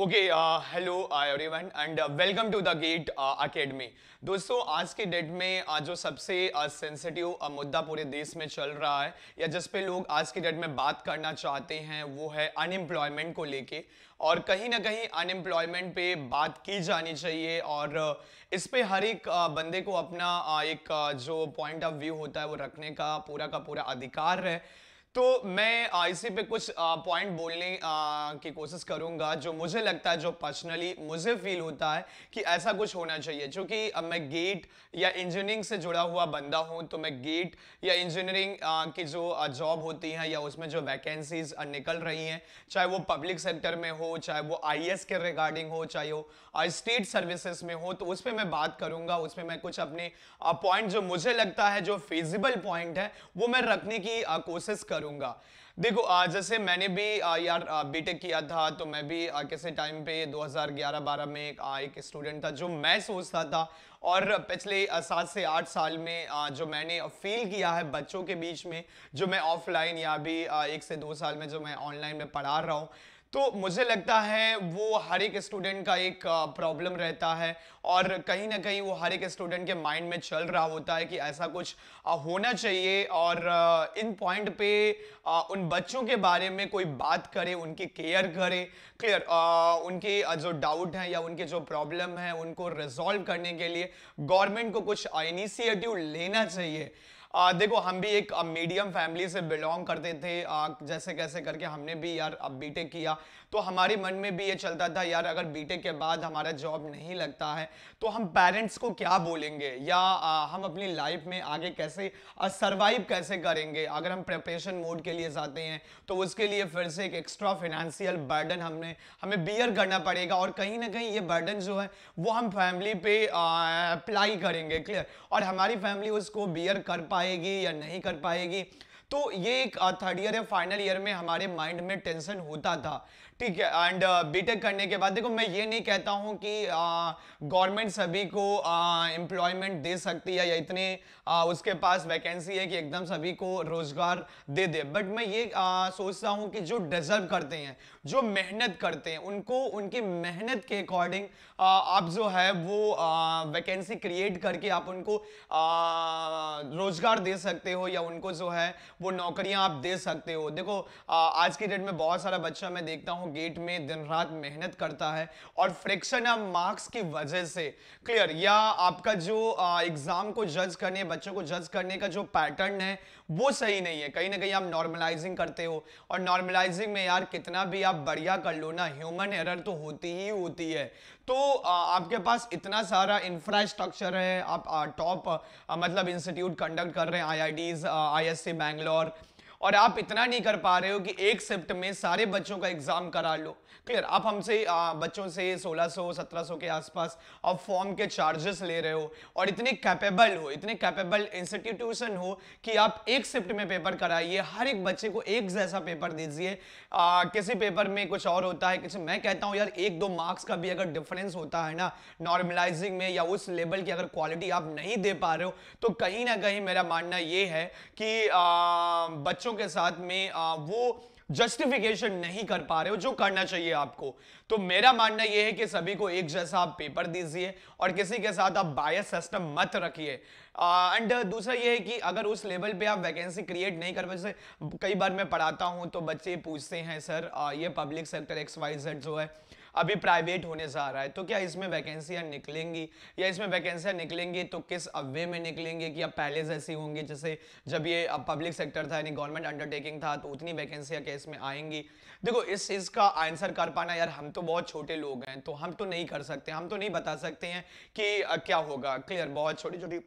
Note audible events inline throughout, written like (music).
okay hello everyone and welcome to the GATE academy दोस्तों आज के डेट में uh, जो सबसे सेंसिटिव uh, uh, मुद्दा पूरे देश में चल रहा है या जिस पे लोग आज के डेट में बात करना चाहते हैं वो है अनएम्प्लॉयमेंट को लेके और कहीं ना कहीं अनएम्प्लॉयमेंट पे बात की जानी चाहिए और uh, इस पे हर एक uh, बंदे को अपना uh, एक जो पॉइंट ऑफ व्यू होता है वो रखने का पूरा का पूरा अधिकार है तो मैं इसी पे कुछ पॉइंट बोलने की कोशिश करूंगा जो मुझे लगता है जो पर्सनली मुझे फील होता है कि ऐसा कुछ होना चाहिए चूँकि मैं गेट या इंजीनियरिंग से जुड़ा हुआ बंदा हूँ तो मैं गेट या इंजीनियरिंग की जो जॉब होती हैं या उसमें जो वैकेंसीज निकल रही हैं चाहे वो पब्लिक सेक्टर में हो चाहे वो आई के रिगार्डिंग हो चाहे वो स्टेट सर्विसेज में हो तो उस पर मैं बात करूँगा उसमें मैं कुछ अपने पॉइंट जो मुझे लगता है जो फिजिबल पॉइंट है वो मैं रखने की कोशिश करूँ लूँगा देखो जैसे मैंने भी यार बीटेक किया था तो मैं भी किसी टाइम पे 2011-12 में एक स्टूडेंट था जो मैं सोचता था और पिछले सात से आठ साल में जो मैंने फील किया है बच्चों के बीच में जो मैं ऑफलाइन या भी एक से दो साल में जो मैं ऑनलाइन में पढ़ा रहा हूँ तो मुझे लगता है वो हर एक स्टूडेंट का एक प्रॉब्लम रहता है और कहीं ना कहीं वो हर एक स्टूडेंट के माइंड में चल रहा होता है कि ऐसा कुछ होना चाहिए और इन पॉइंट पे उन बच्चों के बारे में कोई बात करे उनकी केयर करे क्लियर उनके जो डाउट हैं या उनके जो प्रॉब्लम है उनको रिजॉल्व करने के लिए गवर्नमेंट को कुछ इनिशिएटिव लेना चाहिए आ, देखो हम भी एक मीडियम फैमिली से बिलोंग करते थे आ, जैसे कैसे करके हमने भी यार अब बीटेक किया तो हमारे मन में भी ये चलता था यार अगर बीटेक के बाद हमारा जॉब नहीं लगता है तो हम पेरेंट्स को क्या बोलेंगे या आ, हम अपनी लाइफ में आगे कैसे सर्वाइव कैसे करेंगे अगर हम प्रिपरेशन मोड के लिए जाते हैं तो उसके लिए फिर से एक एक्स्ट्रा फिनेंशियल बर्डन हमने हमें बियर करना पड़ेगा और कहीं ना कहीं ये बर्डन जो है वो हम फैमिली पे अप्लाई करेंगे क्लियर और हमारी फैमिली उसको बियर कर पाए पाएगी या नहीं कर पाएगी तो ये एक थर्ड ईयर या फाइनल ईयर में हमारे माइंड में टेंशन होता था ठीक है एंड बीटेक uh, करने के बाद देखो मैं ये नहीं कहता हूँ कि गवर्नमेंट uh, सभी को एम्प्लॉयमेंट uh, दे सकती है या इतने आ, उसके पास वैकेंसी है कि एकदम सभी को रोजगार दे दे बट मैं ये आ, सोचता हूँ कि जो डिजर्व करते हैं जो मेहनत करते हैं उनको उनकी मेहनत के अकॉर्डिंग आप जो है वो वैकेंसी क्रिएट करके आप उनको आ, रोजगार दे सकते हो या उनको जो है वो नौकरियां आप दे सकते हो देखो आ, आज की डेट में बहुत सारा बच्चा मैं देखता हूँ गेट में दिन रात मेहनत करता है और फ्रिक्शन या मार्क्स की वजह से क्लियर या आपका जो एग्जाम को जज करने बच्चों को जज करने का जो पैटर्न है वो सही नहीं है कहीं ना कहीं आप नॉर्मलाइजिंग करते हो और नॉर्मलाइजिंग में यार कितना भी आप बढ़िया कर लो ना ह्यूमन एरर तो होती ही होती है तो आ, आपके पास इतना सारा इंफ्रास्ट्रक्चर है आप टॉप मतलब इंस्टीट्यूट कंडक्ट कर रहे हैं आई आई बैंगलोर और आप इतना नहीं कर पा रहे हो कि एक शिफ्ट में सारे बच्चों का एग्जाम करा लो क्लियर आप हमसे बच्चों से 1600 1700 के आसपास आप फॉर्म के चार्जेस ले रहे हो और इतने कैपेबल हो इतने कैपेबल इंस्टीट्यूशन हो कि आप एक शिफ्ट में पेपर कराइए हर एक बच्चे को एक जैसा पेपर दीजिए किसी पेपर में कुछ और होता है किसी मैं कहता हूँ यार एक दो मार्क्स का भी अगर डिफरेंस होता है ना नॉर्मलाइजिंग में या उस लेवल की अगर क्वालिटी आप नहीं दे पा रहे हो तो कहीं ना कहीं मेरा मानना ये है कि आ, बच्चों बच्चों के साथ में आ, वो जस्टिफिकेशन नहीं कर पा रहे हो जो करना चाहिए आपको तो मेरा मानना यह है कि सभी को एक जैसा आप पेपर दीजिए और किसी के साथ आप बायस सिस्टम मत रखिए एंड uh, दूसरा यह है कि अगर उस लेवल पे आप वैकेंसी क्रिएट नहीं कर पाए कई बार मैं पढ़ाता हूँ तो बच्चे पूछते हैं सर आ, ये public sector X Y Z जो है अभी प्राइवेट होने जा रहा है तो क्या इसमें वैकेंसियाँ निकलेंगी या इसमें वैकेंसियाँ निकलेंगी तो किस अवे में निकलेंगे कि अब पहले जैसी होंगी जैसे जब ये अब पब्लिक सेक्टर था यानी गवर्नमेंट अंडरटेकिंग था तो उतनी वैकेंसियाँ क्या इसमें आएंगी देखो इस चीज़ का आंसर कर पाना यार हम तो बहुत छोटे लोग हैं तो हम तो नहीं कर सकते हम तो नहीं बता सकते हैं कि क्या होगा क्लियर बहुत छोटी छोटी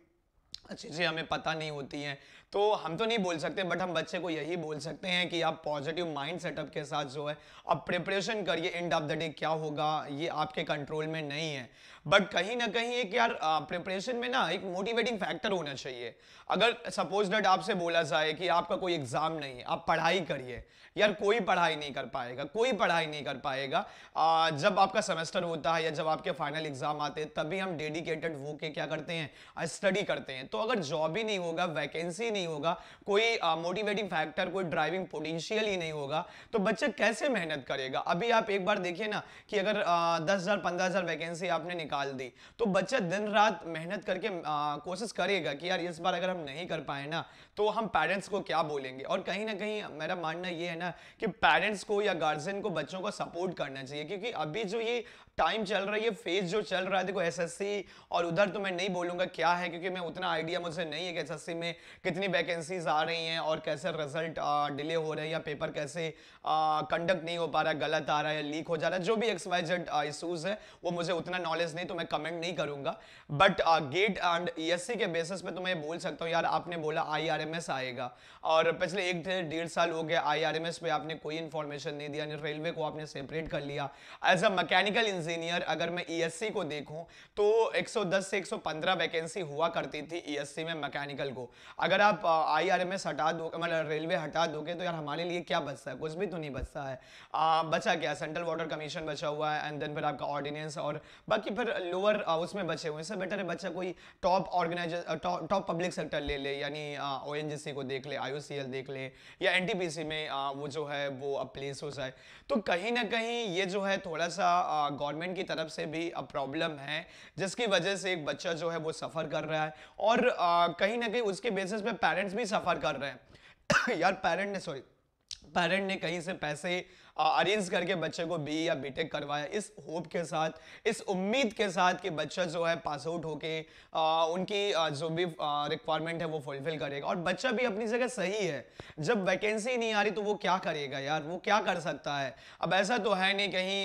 चीज़ें हमें पता नहीं होती हैं तो हम तो नहीं बोल सकते बट हम बच्चे को यही बोल सकते हैं कि आप पॉजिटिव माइंड सेटअप के साथ जो है आप प्रिपरेशन करिए एंड ऑफ द डे क्या होगा ये आपके कंट्रोल में नहीं है बट कहीं ना कहीं एक यार प्रिपरेशन में ना एक मोटिवेटिंग फैक्टर होना चाहिए अगर सपोज डेट आपसे बोला जाए कि आपका कोई एग्जाम नहीं है आप पढ़ाई करिए यार कोई पढ़ाई नहीं कर पाएगा कोई पढ़ाई नहीं कर पाएगा आ, जब आपका सेमेस्टर होता है या जब आपके फाइनल एग्जाम आते हैं तभी हम डेडिकेटेड होके क्या करते हैं स्टडी करते हैं तो अगर जॉब ही नहीं होगा वैकेंसी नहीं नहीं होगा कोई मोटिवेटिंग uh, फैक्टर कोई ड्राइविंग पोटेंशियल ही नहीं होगा तो बच्चा कैसे मेहनत करेगा अभी आप एक बार देखिए ना कि अगर आ, दस हज़ार पंद्रह हज़ार वैकेंसी आपने निकाल दी तो बच्चा दिन रात मेहनत करके uh, कोशिश करेगा कि यार इस बार अगर हम नहीं कर पाए ना तो हम पेरेंट्स को क्या बोलेंगे और कहीं ना कहीं मेरा मानना ये है ना कि पेरेंट्स को या गार्जियन को बच्चों को सपोर्ट करना चाहिए क्योंकि अभी जो ये टाइम चल रही है फेज जो चल रहा है देखो एसएससी और उधर तो मैं नहीं बोलूंगा क्या है क्योंकि मैं उतना आइडिया मुझे नहीं है कि एसएससी में कितनी वैकेंसीज आ रही हैं और कैसे रिजल्ट डिले हो रहे हैं या पेपर कैसे कंडक्ट नहीं हो पा रहा है गलत आ रहा है लीक हो जा रहा है जो भी एक्स वाई जेड इशूज़ है वो मुझे उतना नॉलेज नहीं तो मैं कमेंट नहीं करूंगा बट गेट एंड ई के बेसिस पे तो मैं बोल सकता हूँ यार आपने बोला आई आएगा और पिछले एक डेढ़ साल हो गया आई पे आपने कोई इन्फॉर्मेशन नहीं दिया रेलवे को आपने सेपरेट कर लिया एज अ मैकेनिकल इंजीनियर अगर मैं ई e को देखूँ तो एक से एक वैकेंसी हुआ करती थी ई e में मैकेनिकल को अगर आप आई हटा दो मतलब रेलवे हटा दोगे तो यार हमारे लिए क्या बचता है कुछ भी तो नहीं बचता है आ, बचा क्या सेंट्रल वाटर कमीशन बचा हुआ है एंड देन फिर आपका ऑर्डिनेंस और बाकी फिर लोअर उसमें बचे हुए इससे बेटर है बच्चा कोई top organize top public sector ले ले यानी ओ को देख ले आई देख ले या एन में आ, वो जो है वो प्लेस हो जाए तो कहीं ना कहीं ये जो है थोड़ा सा गवर्नमेंट की तरफ से भी प्रॉब्लम है जिसकी वजह से एक बच्चा जो है वो सफ़र कर रहा है और कहीं ना कहीं उसके बेसिस पे पेरेंट्स भी सफ़र कर रहे हैं (coughs) यार पेरेंट ने सॉरी पेरेंट ने कहीं से पैसे अरेंज करके बच्चे को बी या बीटेक करवाया इस होप के साथ इस उम्मीद के साथ कि बच्चा जो है पास आउट होके उनकी जो भी रिक्वायरमेंट है वो फुलफिल करेगा और बच्चा भी अपनी जगह सही है जब वैकेंसी नहीं आ रही तो वो क्या करेगा यार वो क्या कर सकता है अब ऐसा तो है नहीं कहीं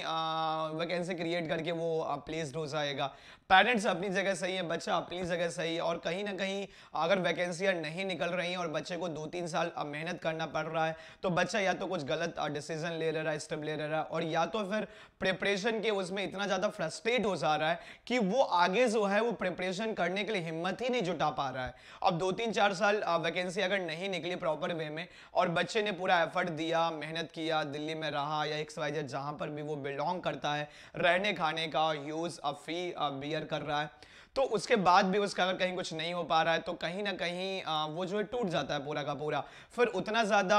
वैकेंसी क्रिएट करके वो प्लेसड हो जाएगा पेरेंट्स अपनी जगह सही है बच्चा अपनी जगह सही है और कहीं ना कहीं अगर वैकेंसियाँ नहीं निकल रही और बच्चे को दो तीन साल मेहनत करना पड़ रहा है तो बच्चा बच्चा या तो कुछ गलत डिसीजन ले रहा है स्टेप ले रहा है और या तो फिर प्रिपरेशन के उसमें इतना ज़्यादा फ्रस्ट्रेट हो जा रहा है कि वो आगे जो है वो प्रिपरेशन करने के लिए हिम्मत ही नहीं जुटा पा रहा है अब दो तीन चार साल वैकेंसी अगर नहीं निकली प्रॉपर वे में और बच्चे ने पूरा एफर्ट दिया मेहनत किया दिल्ली में रहा या एक वाई जेड पर भी वो बिलोंग करता है रहने खाने का यूज़ फ्री बियर कर रहा है तो उसके बाद भी उसका अगर कहीं कुछ नहीं हो पा रहा है तो कहीं ना कहीं आ, वो जो है टूट जाता है पूरा का पूरा फिर उतना ज़्यादा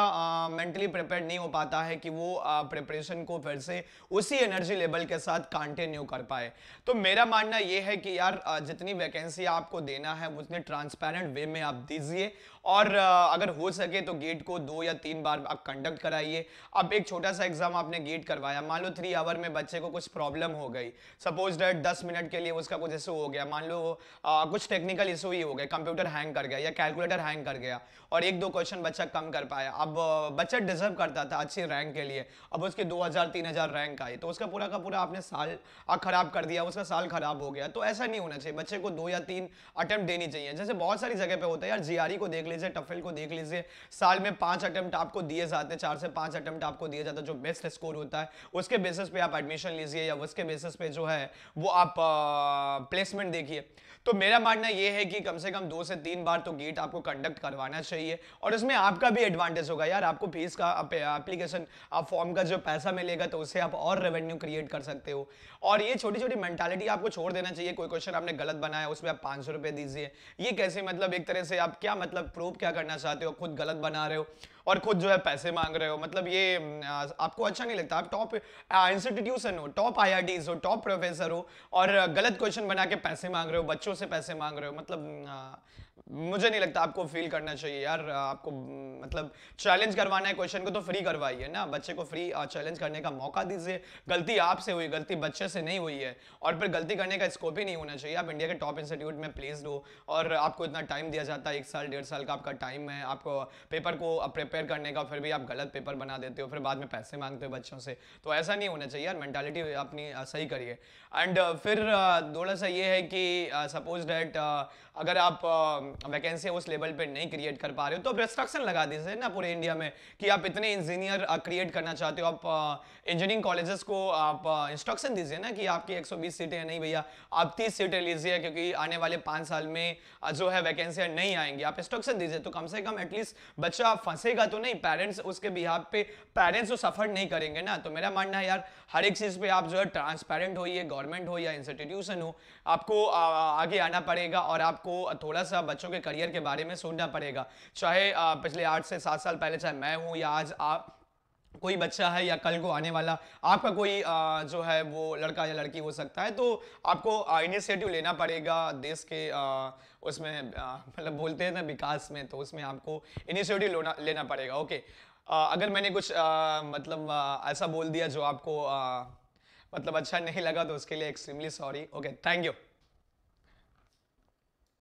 मेंटली प्रिपेयर नहीं हो पाता है कि वो प्रिपरेशन को फिर से उसी एनर्जी लेवल के साथ कंटिन्यू कर पाए तो मेरा मानना ये है कि यार जितनी वैकेंसी आपको देना है उतने ट्रांसपेरेंट वे में आप दीजिए और अगर हो सके तो गेट को दो या तीन बार आप कंडक्ट कराइए अब एक छोटा सा एग्जाम आपने गेट करवाया मान लो थ्री आवर में बच्चे को कुछ प्रॉब्लम हो गई सपोज डेट दस मिनट के लिए उसका कुछ ऐसे हो गया मान लो आ, कुछ टेक्निकल इशू ही हो गए कंप्यूटर हैंग कर गया या कैलकुलेटर हैंग कर गया और एक दो क्वेश्चन बच्चा कम कर पाया अब बच्चा डिजर्व करता था अच्छी रैंक के लिए अब उसके 2000 3000 रैंक आई तो उसका पूरा का पूरा आपने साल ख़राब कर दिया उसका साल ख़राब हो गया तो ऐसा नहीं होना चाहिए बच्चे को दो या तीन अटैम्प्ट देनी चाहिए जैसे बहुत सारी जगह पर होता है यार जी e को देख लीजिए टफेल को देख लीजिए साल में पाँच अटैम्प्ट आपको दिए जाते हैं चार से पाँच अटैम्प्ट आपको दिए जाते है जो बेस्ट स्कोर होता है उसके बेसिस पे आप एडमिशन लीजिए या उसके बेसिस पे जो है वो आप प्लेसमेंट देखिए России तो मेरा मानना यह है कि कम से कम दो से तीन बार तो गेट आपको कंडक्ट करवाना चाहिए और उसमें आपका भी एडवांटेज होगा यार आपको फीस का एप्लीकेशन आप फॉर्म का जो पैसा मिलेगा तो उससे आप और रेवेन्यू क्रिएट कर सकते हो और ये छोटी छोटी मेंटालिटी आपको छोड़ देना चाहिए कोई क्वेश्चन आपने गलत बनाया उसमें आप पाँच सौ दीजिए ये कैसे मतलब एक तरह से आप क्या मतलब प्रूव क्या करना चाहते हो खुद गलत बना रहे हो और खुद जो है पैसे मांग रहे हो मतलब ये आपको अच्छा नहीं लगता आप टॉप इंस्टीट्यूशन हो टॉप आई हो टॉप प्रोफेसर हो और गलत क्वेश्चन बना के पैसे मांग रहे हो बच्चों से पैसे मांग रहे हो मतलब मुझे नहीं लगता आपको फील करना चाहिए यार आपको मतलब चैलेंज करवाना है क्वेश्चन को तो फ्री करवाइए ना बच्चे को फ्री चैलेंज करने का मौका दीजिए गलती आपसे हुई गलती बच्चे से नहीं हुई है और फिर गलती करने का स्कोप ही नहीं होना चाहिए आप इंडिया के टॉप इंस्टीट्यूट में प्लेस हो और आपको इतना टाइम दिया जाता है एक साल डेढ़ साल का आपका टाइम है आपको पेपर को प्रिपेयर करने का फिर भी आप गलत पेपर बना देते हो फिर बाद में पैसे मांगते हो बच्चों से तो ऐसा नहीं होना चाहिए यार मैंटालिटी अपनी सही करिए एंड फिर थोड़ा सा ये है कि सपोज डैट अगर आप वैकेंसी उस लेवल पे नहीं क्रिएट कर पा रहे हो तो रेस्ट्रक्शन लगा दीजिए ना पूरे इंडिया में कि आप इतने इंजीनियर क्रिएट करना चाहते हो आप इंजीनियरिंग कॉलेजेस को आप इंस्ट्रक्शन दीजिए ना कि आपकी 120 सीटें हैं नहीं भैया आप 30 सीटें लीजिए क्योंकि आने वाले पाँच साल में जो है वैकेंसियाँ नहीं आएंगी आप इंस्ट्रक्शन दीजिए तो कम से कम एटलीस्ट बच्चा फंसेगा तो नहीं पेरेंट्स उसके बिहाब पे पेरेंट्स तो सफर नहीं करेंगे ना तो मेरा मानना है यार हर एक चीज़ पे आप जो है ट्रांसपेरेंट हो गवर्नमेंट हो या इंस्टीट्यूशन हो आपको आगे आना पड़ेगा और आपको थोड़ा सा बच्चों बच्चों के करियर के बारे में सोचना पड़ेगा चाहे पिछले आठ से सात साल पहले चाहे मैं हूँ या आज आप कोई बच्चा है या कल को आने वाला आपका कोई जो है वो लड़का या लड़की हो सकता है तो आपको इनिशिएटिव लेना पड़ेगा देश के उसमें मतलब बोलते हैं ना विकास में तो उसमें आपको इनिशिएटिव लेना पड़ेगा ओके अगर मैंने कुछ मतलब ऐसा बोल दिया जो आपको मतलब अच्छा नहीं लगा तो उसके लिए extremely sorry okay thank you